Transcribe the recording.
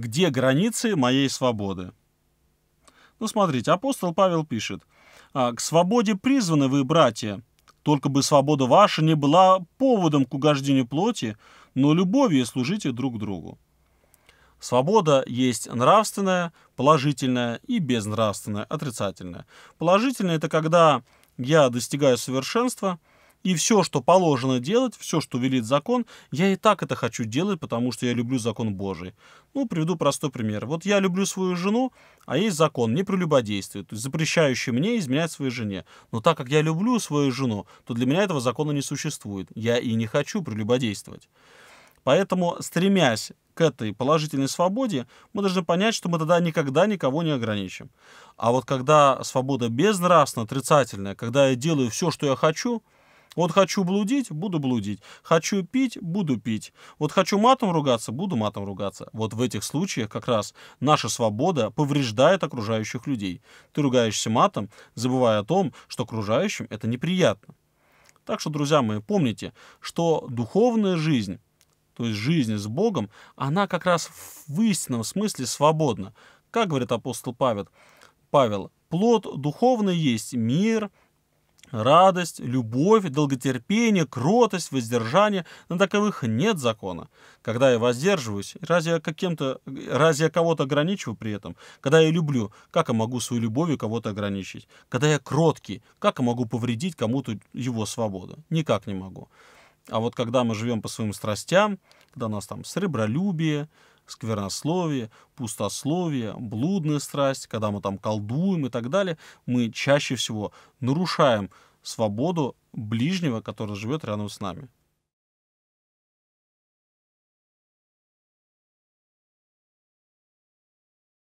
где границы моей свободы. Ну, смотрите, апостол Павел пишет, «А, «К свободе призваны вы, братья, только бы свобода ваша не была поводом к угождению плоти, но любовью служите друг другу». Свобода есть нравственная, положительная и безнравственная, отрицательная. Положительная – это когда я достигаю совершенства – и все, что положено делать, все, что велит закон, я и так это хочу делать, потому что я люблю закон Божий. Ну, приведу простой пример. Вот я люблю свою жену, а есть закон не прелюбодействие, то есть запрещающий мне изменять своей жене. Но так как я люблю свою жену, то для меня этого закона не существует. Я и не хочу прелюбодействовать. Поэтому, стремясь к этой положительной свободе, мы должны понять, что мы тогда никогда никого не ограничим. А вот когда свобода безнравственно отрицательная, когда я делаю все, что я хочу – вот хочу блудить, буду блудить. Хочу пить, буду пить. Вот хочу матом ругаться, буду матом ругаться. Вот в этих случаях как раз наша свобода повреждает окружающих людей. Ты ругаешься матом, забывая о том, что окружающим это неприятно. Так что, друзья мои, помните, что духовная жизнь, то есть жизнь с Богом, она как раз в истинном смысле свободна. Как говорит апостол Павел, Павел, плод духовный есть мир – радость, любовь, долготерпение, кротость, воздержание. На таковых нет закона. Когда я воздерживаюсь, разве я, каким-то, разве я кого-то ограничиваю при этом? Когда я люблю, как я могу свою любовью кого-то ограничить? Когда я кроткий, как я могу повредить кому-то его свободу? Никак не могу. А вот когда мы живем по своим страстям, когда у нас там сребролюбие, сквернословие, пустословие, блудная страсть, когда мы там колдуем и так далее, мы чаще всего нарушаем свободу ближнего, который живет рядом с нами.